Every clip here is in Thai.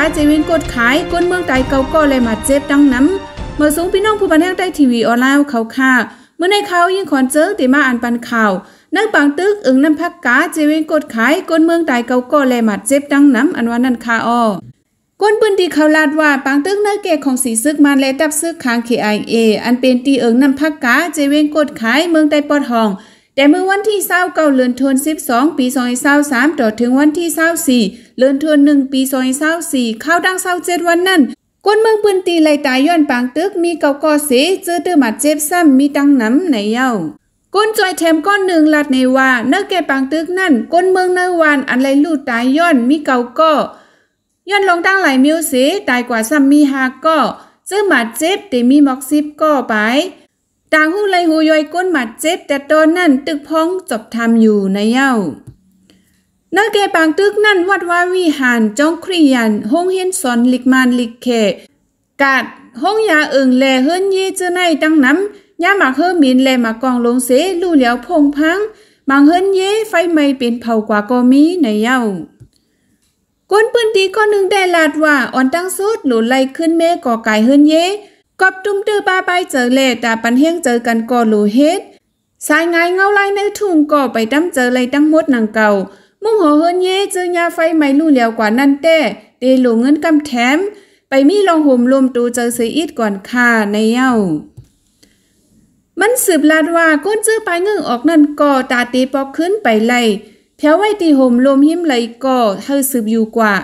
าเจวินกดขายก้นเมืองไตเกาก็เลยมาเจ็บดังน้ำเมื่อสูงพี่น้องผู้บันเทิงได้ทีวีออนไลน์เขาค่ะ เมื่อในเขายิ่งขอนเจอตตมาอ่านปันข่าวนักปังตึกอึงน้ำพักกาเจวินกดขาย ก้นเมืองไตเกาก็เลยมาเจ็บดังน้ำอันวันนั้นค่าอ้อก้นปืนตีเขาลาดว่าปังตึกเนื้อเกของสีซึกมาและตับซึกคางเคไอเออันเป็นตีเอิงน้ำพักกาเจวินกดขายเมืองไต้ปอดหองแต่เมื่อวันที่เศร้าเก่าเลือนทวนสิบสองปีซอยเศร้าสามต่อถึงวันที่เศร้าสี่เลือนทวนหนึ่งปีซอยเศร้าสี่เข้าดังเศร้าเจ็ดวันนั้นกวนเมืองปืนตีไหลตายย้อนปางตึก มีเก่าก่อเสเจอตื้อมัดเจ็บซ้ำ มีตังน้ำในเย้า ก้นจอยแถมก้อนหนึ่งลัดในว่า เนื้อแก่ปางตึกนั่น ก้นเมืองเนวานอันไรลูดตายย้อน มีเก่าก่อย้อนลงตั้งหลายมิวเสตายกว่าซ้ำมีหาก่อเจอหมัดเจ็บแต่มีม็อกซิปก่อไปตาหูไลหูย่อยก้นหมัดเจ็บแต่ตอนนั่นตึกพ้องจบทำอยู่ในเย้าเนื้อเกปางตึกนั่นวัดว่าวิหารจ้องครียันห้องเฮียนสอนลิกมานลิกเขกาดห้องยาเอิงแลเฮิรนยี่เจอในตั้งน้ำย่าหมากเฮิรมินแลหมากองลงเสลู่เหลียวพงพังบางเฮิรนย่ไฟไหมเป็นเผากว่าก็มีในเย้าก้นปืนตีก้อนหนึ่งได้ลาดว่าอ่อนตั้งสุดหลุนไลขึ้นเมก่อไก่เฮิรนย่กอบตุ้มตือป้าไปเจอเลตาปันเฮียงเจอกันก่อลูเฮ็ด สายไงเงาไล่ในถุงก่อไปตั้มเจอเลยตั้งมดนางเก่า มุ่งหัวเฮินเย่เจอยาไฟไม่ลู่เหลียวกว่านั่นแต่เตหลงเงินกำแถม ไปมีลองห่มลมตูเจอซส้ออีดก่อนค่าในเย้า มันสืบลาดว่าก้นจื้อปลายเงื่งออกนั่นก่อตาตีปอกขึ้นไปไล่แถวไว้ตีห่มลมหิ้มไหลก่อเธอสืบอยู่กว่า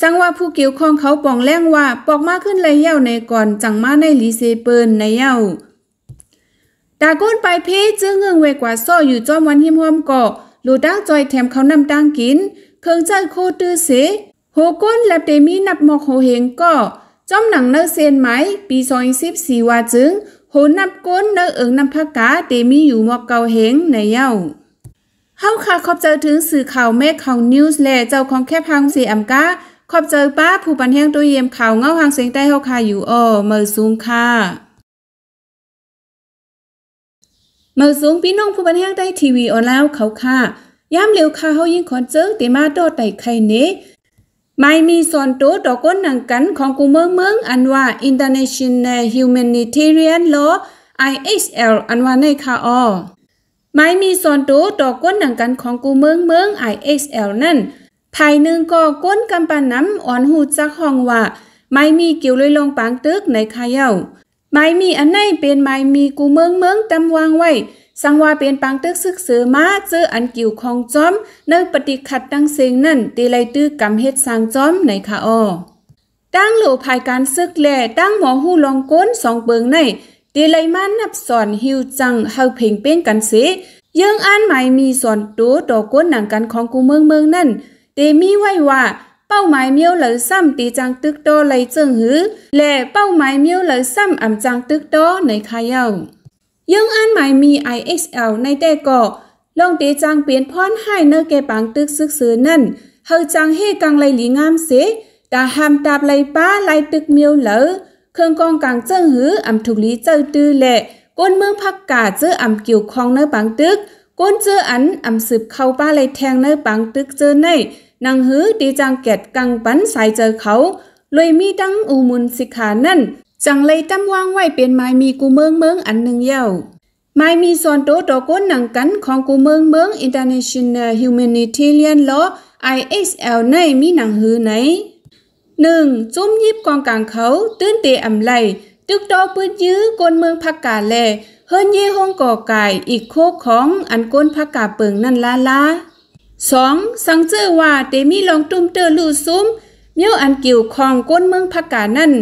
สังว่าผู้เกี่ยวข้องเขาปองแรงว่า ปอกมาขึ้นไรเย้าในก่อน จังมาในลีเซเปิลในเย้า ตาก้นไปเพจึงเงืองเวกว่าซ่ออยู่จอมวันหิมหอมก่อลูดักจอยแถมเขานำตังกิน เครื่องใจโคตื้อเสโหก้นและเตมีนับหมอกโหเหงก่อจอมหนังเนอเซียนไหม ปีซอยสิบสี่ว่าจึง โหนับก้นเนอเอิงนำพักกาเตมีอยู่หมอกเกาเหงในเย้าเฮาค่ะขอบเจอถึงสื่อข่าวแม่ข่าวนิวส์และเจ้าของแค่พังเสียอำกาขอบเจอป้าผู้ปันแห้งตัวเยี่ยมข่าวเงาหางเสียงใต้เฮาคาอยู่อ้อเมื่อสูงค่ะเมื่อสูงพี่น้องผู้บันแห้งได้ทีวีออนแล้วเขาค่ะย้ำเร็วค่ะเฮายิ่งขอนเจิเตมาโดไต่ไข่เนไม่มีส่วนตัวต่อก้นหนังกันของกูเมืองเมืองอันว่า International Humanitarian Law i s l อันว่าในค่ะออ ไม่มีส่วนตัวต่อก้นหนังกันของกูเมืองเมือง IHL นั่นภายหนึ่งก็ก้นกำปั้นน้ำอ่อนหูจากห้องว่าไม่มีเกี่ยวเลยลงปางตึกในคาย้า ไม่มีอันไหนเป็นไม่มีกูเมืองเมืองตำวางไว้ สังว่าเป็นปางตึกซึกเสือมาเจออันกิ่วของจอมเนื้อปฏิขัดตั้งเซงนั่นตีไลตื้อกำเฮ็ดสางจอมในคาอตั้งหลูภายการซึกแหล่ตั้งหมอหูลองก้นสองเบิงในตีไลมานับสอนหิวจังเฮาเพ่งเป้งกันเสยยังอันไม่มีสอนตัวต่อก้นหนังกันของกูเมืองเมืองนั่นตมีไว้ว่าเป้าหมายเมียวเหลือซ้ำตีจังตึกโตเลยจึงหือและเป้าหมายเมียวเหลือซ้ำอ่ำจังตึกโตในคายายังอ่านหมายมี IXL ในแต่ก่อลงตีจังเปลี่ยนพรให้เนื้อแกปังตึกซึกซื้อนั่นเฮาจังเฮกังไลหลีงามเสตาหามตาบไลป้าไลตึกเมียวเหลือเครื่องกองกลางเจิงหืออ่ำถูกลีเจ้าตื้อแหละก้นเมืองพักกาเจ้ออ่ำเกี่ยวคองเนื้อปังตึกก้นเจ้ออันอ่ำสืบเข้าป้าไลแทงเนื้อปังตึกเจอในนางหื้อตีจังเกตกังปันสายเจอเขา เลยมีดังอูมุนสิขานั่นจังเลยตั้มวางไว้เป็นไม้มีกูเมืองเมืองอันหนึ่งเย้าไม้มีส่วนโตต่อก้นหนังกันของกูเมืองเมืองอินเต i n t e น n a t i o n a l h u m a n i t a r ล a n Law ISL ในมีหนังหื้อไหนหนึ่งจุ้มยิบกองกลางเขาตื้นเตะอำไลตึกโตปืนยื้อกนเมืองพักกาแลเฮินเยองก่อไก่อีกโคกของอันก้นพักกาเปิงนั่นลาลาสองสังเจอว่าเตมีลองตุ้มเตอร์ลูซุ้มเมียวอันกิ่วของก้นเมืองพักกานั่น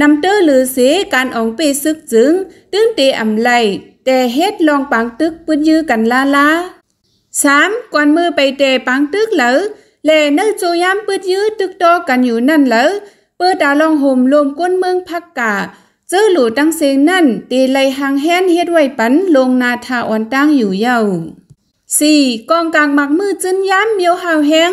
นำเตอร์หรือเสการอองเปซึกจึงตื้นเตอำไลแต่เฮ็ดลองปังตึกปืนยื้อกันลาลาสามกวนมือไปเตปังตึกเหลอแลเนื้อโจยามปืนยื้อตึกโตกันอยู่นั่นเหลอเปิดตาลองห่มลมก้นเมืองพักกาเจอหลูตั้งเซงนั่นตีไลหางแหนเฮ็ดไว้ปันลงนาทาอ่อนตั้งอยู่เย้า 4. Con càng mặc mưa chân yám miêu hào hén,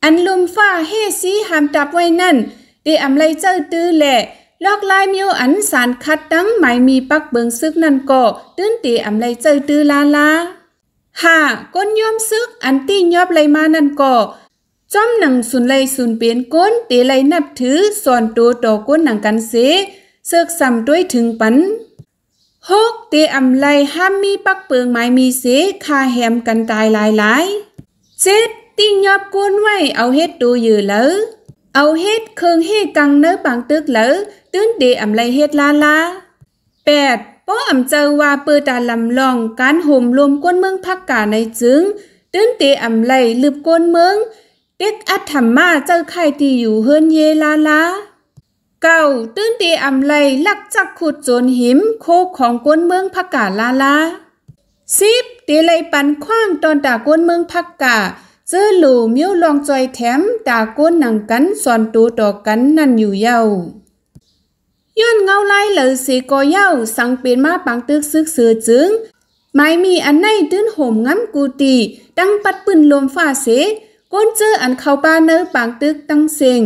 anh lùm pha hê xí hàm tạp quay năn, để ẩm lấy châu tư lệ, lọc lai miêu ảnh sàn khát đắng mãi mi bắc bừng sức năn cổ, tướng tỷ ẩm lấy châu tư la la. Hà, con nhóm sức, ảnh ti nhóm lấy ma năn cổ, chom nằng xuân lây xuân biến côn tế lấy nạp thứ sòn tố tổ côn nằng cắn xế, sớc xăm đuôi thừng bắn. Hốc, tê âm lay ham mi bắc bường mai mi xế kha hèm cần tài lai lái. Chết, tin nhọp cuốn quay ao hết đồ dư lỡ. Ao hết khương hê căng nớ bằng tước lỡ, tướng tê âm lay hết la la. Bẹt, bó âm châu qua bơ đà lầm lòng cán hùm luồm quân mương phát cả này chứng, tướng tê âm lay lượp quân mương, Tiếc át thầm ma châu khai tì dù hơn ye la la. เก่าตื้นตีอำไลลักจักขุดโจนหิม โคของก้นเมืองพักกาลาลาซิบตีไลปันคว้างตอนตาก้นเมืองพักกาเจอหลูมิ้วลองจอยแถมตาก้นหนังกันสอนตัวต่อกันนั่นอยู่เย้าย้อนเงาไล่เหลือสีกอเย้าสังเป็นมาปังตึกซึกเสือจึง ไม่มีอันไหนตื้นหหมง้ำกูตีดังปัดปืนลมฝ้าเสก้นเจออันเข้าป้าเนอปางตึกตั้งเสง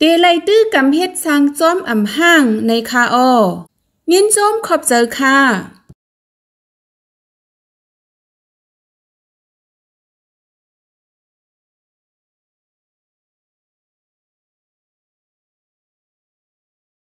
เดลไลตื้อกำเฮ็ดสร้างจอมอ่ำห้างในคาออยินจอมขอบเจอค่ะ